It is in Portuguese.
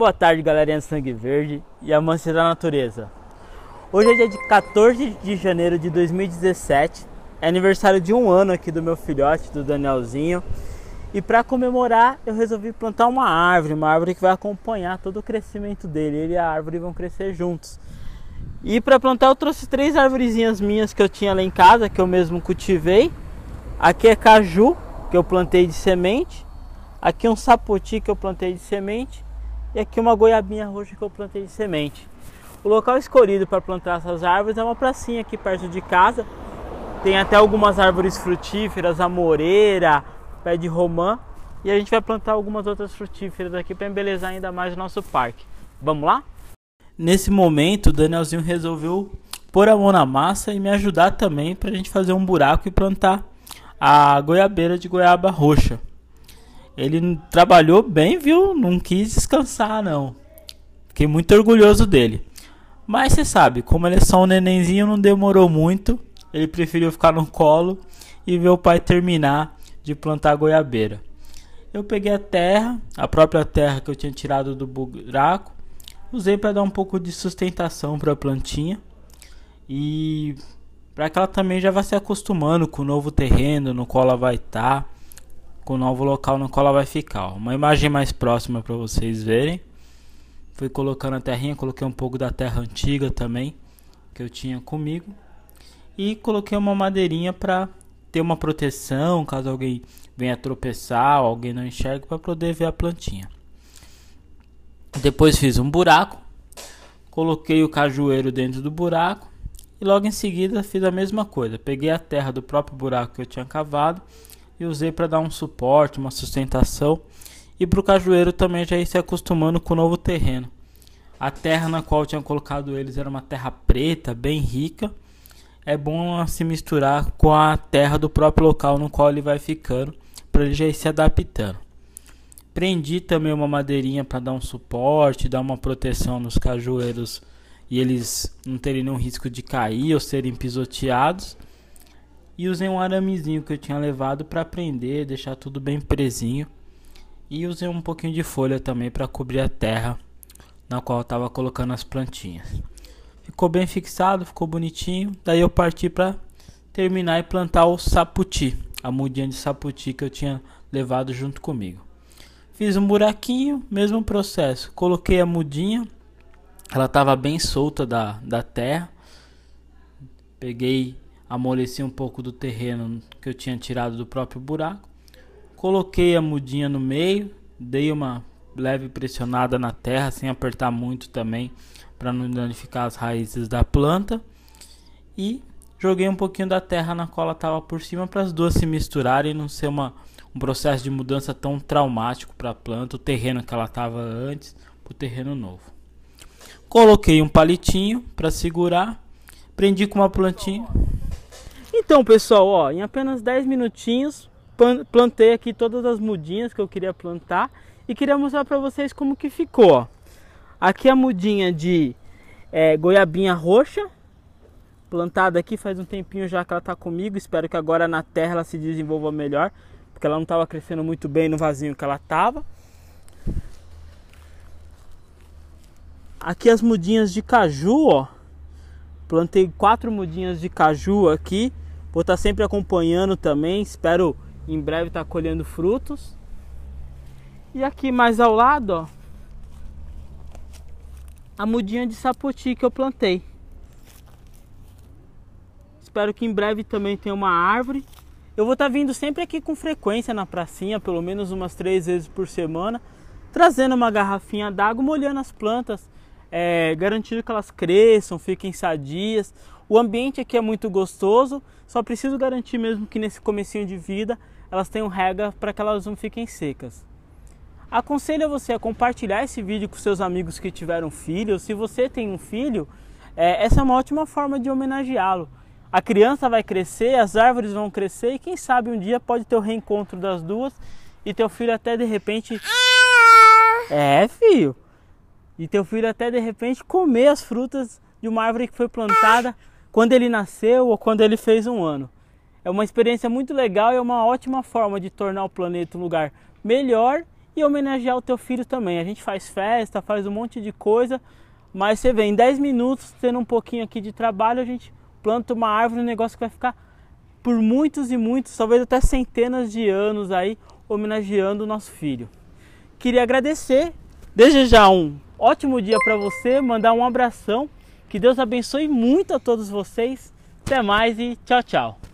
Boa tarde, galerinha do Sangue Verde e amante da natureza. Hoje é dia de 14 de janeiro de 2017, é aniversário de um ano aqui do meu filhote, do Danielzinho. E para comemorar, eu resolvi plantar uma árvore, uma árvore que vai acompanhar todo o crescimento dele. Ele e a árvore vão crescer juntos. E para plantar, eu trouxe três árvorezinhas minhas que eu tinha lá em casa, que eu mesmo cultivei. Aqui é caju, que eu plantei de semente. Aqui é um sapoti que eu plantei de semente e aqui uma goiabinha roxa que eu plantei de semente. O local escolhido para plantar essas árvores é uma pracinha aqui perto de casa. Tem até algumas árvores frutíferas, a moreira, pé de romã. E a gente vai plantar algumas outras frutíferas aqui para embelezar ainda mais o nosso parque. Vamos lá? Nesse momento, o Danielzinho resolveu pôr a mão na massa e me ajudar também para a gente fazer um buraco e plantar a goiabeira de goiaba roxa ele trabalhou bem, viu? Não quis descansar, não. Fiquei muito orgulhoso dele. Mas você sabe, como ele é só um nenenzinho, não demorou muito. Ele preferiu ficar no colo e ver o pai terminar de plantar goiabeira. Eu peguei a terra, a própria terra que eu tinha tirado do buraco, usei para dar um pouco de sustentação para a plantinha e para que ela também já vá se acostumando com o novo terreno no qual ela vai estar. Tá com o novo local no qual ela vai ficar. Ó. Uma imagem mais próxima para vocês verem. Fui colocando a terrinha, coloquei um pouco da terra antiga também que eu tinha comigo e coloquei uma madeirinha para ter uma proteção caso alguém venha tropeçar, alguém não enxergue para poder ver a plantinha. Depois fiz um buraco, coloquei o cajueiro dentro do buraco e logo em seguida fiz a mesma coisa. Peguei a terra do próprio buraco que eu tinha cavado e usei para dar um suporte, uma sustentação, e para o cajueiro também já ir se acostumando com o novo terreno. A terra na qual tinha colocado eles era uma terra preta, bem rica. É bom se misturar com a terra do próprio local no qual ele vai ficando, para ele já ir se adaptando. Prendi também uma madeirinha para dar um suporte, dar uma proteção nos cajueiros e eles não terem nenhum risco de cair ou serem pisoteados. E usei um aramezinho que eu tinha levado para prender, deixar tudo bem presinho. E usei um pouquinho de folha também para cobrir a terra na qual eu estava colocando as plantinhas. Ficou bem fixado, ficou bonitinho. Daí eu parti para terminar e plantar o saputi, a mudinha de saputi que eu tinha levado junto comigo. Fiz um buraquinho, mesmo processo. Coloquei a mudinha, ela estava bem solta da, da terra. Peguei amoleci um pouco do terreno que eu tinha tirado do próprio buraco, coloquei a mudinha no meio, dei uma leve pressionada na terra sem apertar muito também para não danificar as raízes da planta e joguei um pouquinho da terra na qual ela estava por cima para as duas se misturarem e não ser uma, um processo de mudança tão traumático para a planta, o terreno que ela estava antes para o terreno novo. Coloquei um palitinho para segurar, prendi com uma plantinha. Então, pessoal, ó, em apenas 10 minutinhos plantei aqui todas as mudinhas que eu queria plantar e queria mostrar para vocês como que ficou. Ó. Aqui a mudinha de é, goiabinha roxa, plantada aqui faz um tempinho já que ela está comigo. Espero que agora na terra ela se desenvolva melhor, porque ela não estava crescendo muito bem no vasinho que ela estava. Aqui as mudinhas de caju, ó. Plantei quatro mudinhas de caju aqui. Vou estar tá sempre acompanhando também. Espero em breve estar tá colhendo frutos. E aqui mais ao lado, ó, a mudinha de sapoti que eu plantei. Espero que em breve também tenha uma árvore. Eu vou estar tá vindo sempre aqui com frequência na pracinha, pelo menos umas três vezes por semana, trazendo uma garrafinha d'água, molhando as plantas, é, garantindo que elas cresçam, fiquem sadias. O ambiente aqui é muito gostoso, só preciso garantir mesmo que nesse comecinho de vida elas tenham regra para que elas não fiquem secas. Aconselho você a compartilhar esse vídeo com seus amigos que tiveram filho. Se você tem um filho, é, essa é uma ótima forma de homenageá-lo. A criança vai crescer, as árvores vão crescer e quem sabe um dia pode ter o reencontro das duas e teu filho até de repente. É, filho. E teu filho até de repente comer as frutas de uma árvore que foi plantada quando ele nasceu ou quando ele fez um ano. É uma experiência muito legal e é uma ótima forma de tornar o planeta um lugar melhor e homenagear o teu filho também. A gente faz festa, faz um monte de coisa, mas você vê, em 10 minutos, tendo um pouquinho aqui de trabalho, a gente planta uma árvore, um negócio que vai ficar por muitos e muitos, talvez até centenas de anos aí, homenageando o nosso filho. Queria agradecer, desejar um ótimo dia para você, mandar um abração que Deus abençoe muito a todos vocês. Até mais e tchau, tchau.